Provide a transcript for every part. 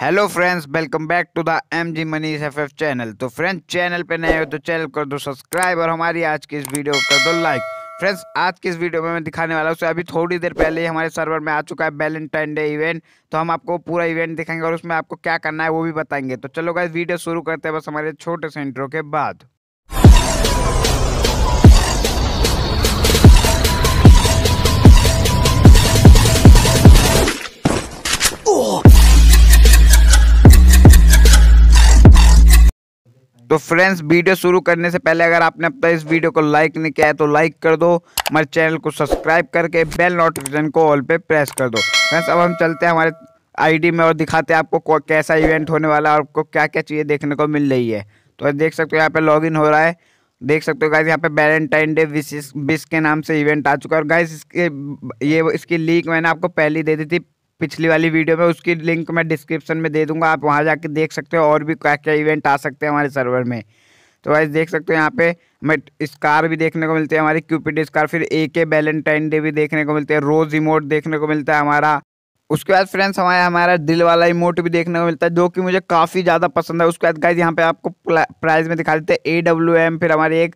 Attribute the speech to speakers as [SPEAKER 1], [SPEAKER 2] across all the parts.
[SPEAKER 1] hello friends welcome back to the M G Manish F F channel तो friends channel पे नए हो तो चैनल कर दो सब्सक्राइब और हमारी आज की इस वीडियो कर दो लाइक फ्रेंड्स आज की इस वीडियो में मैं दिखाने वाला हूँ अभी थोड़ी देर पहले ही हमारे सर्वर में आ चुका है वैलेंटाइन डे इवेंट तो हम आपको पूरा इवेंट दिखाएंगे और उसमें आपको क्या करना है वो भी बताएंगे तो चलो गाइस वीडियो शुरू करते हैं बस हमारे छोटे से के बाद तो फ्रेंड्स वीडियो शुरू करने से पहले अगर आपने अब तक इस वीडियो को लाइक नहीं किया है तो लाइक कर दो हमारे चैनल को सब्सक्राइब करके बेल नोटिफिकेशन को ऑल पे प्रेस कर दो फ्रेंड्स अब हम चलते हैं हमारे आईडी में और दिखाते हैं आपको कैसा इवेंट होने वाला है और आपको क्या क्या चीज़ें देखने को मिल रही है तो देख सकते हो यहाँ पर लॉग हो रहा है देख सकते हो गाइज यहाँ पे वैलेंटाइन डे विश विश के नाम से इवेंट आ चुका है और गाइज इसके ये इसकी लीक मैंने आपको पहले दे दी थी पिछली वाली वीडियो में उसकी लिंक मैं डिस्क्रिप्शन में दे दूंगा आप वहाँ जाके देख सकते हो और भी क्या क्या इवेंट आ सकते हैं हमारे सर्वर में तो वैसे देख सकते हो यहाँ पे हमें स्कार भी देखने को मिलते हैं हमारी क्यूपिड स्कार फिर ए के वैलेंटाइन डे भी देखने को मिलते हैं रोज़ इमोट देखने को मिलता है हमारा उसके बाद फ्रेंड्स हमारे हमारा दिल वाला इमोट भी देखने को मिलता है जो कि मुझे काफ़ी ज़्यादा पसंद है उसके बाद गाइज यहाँ पे आपको प्राइस में दिखा देते हैं ए डब्ल्यू एम फिर हमारी एक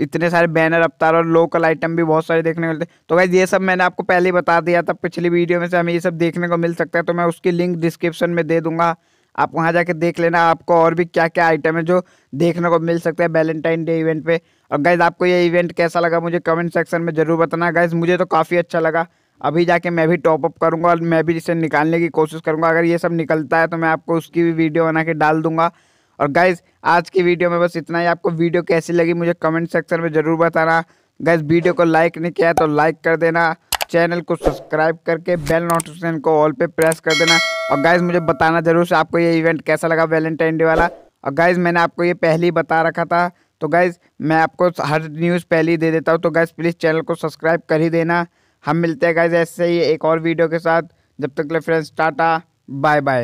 [SPEAKER 1] इतने सारे बैनर अवतार और लोकल आइटम भी बहुत सारे देखने को मिलते हैं तो भाई ये सब मैंने आपको पहले ही बता दिया था पिछली वीडियो में से हमें ये सब देखने को मिल सकता है तो मैं उसकी लिंक डिस्क्रिप्शन में दे दूंगा आप वहाँ जाके देख लेना आपको और भी क्या क्या आइटम है जो देखने को मिल सकता है वैलेंटाइन डे इवेंट पे और गैज़ आपको ये इवेंट कैसा लगा मुझे कमेंट सेक्शन में ज़रूर बताना गैज़ मुझे तो काफ़ी अच्छा लगा अभी जाके मैं भी टॉपअप करूँगा और मैं भी इसे निकालने की कोशिश करूँगा अगर ये सब निकलता है तो मैं आपको उसकी भी वीडियो बना के डाल दूँगा और गाइज आज की वीडियो में बस इतना ही आपको वीडियो कैसी लगी मुझे कमेंट सेक्शन में ज़रूर बताना गाइज वीडियो को लाइक नहीं किया तो लाइक कर देना चैनल को सब्सक्राइब करके बेल नोटिफिकेशन को ऑल पे प्रेस कर देना और गाइज मुझे बताना ज़रूर से आपको ये इवेंट कैसा लगा वैलेंटाइन डे वाला और गाइज मैंने आपको ये पहले ही बता रखा था तो गाइज मैं आपको हर न्यूज़ पहले ही दे देता हूँ तो गाइज प्लीज़ चैनल को सब्सक्राइब कर ही देना हम मिलते हैं गाइज ऐसे ही एक और वीडियो के साथ जब तक ले फ्रेंड्स टाटा बाय बाय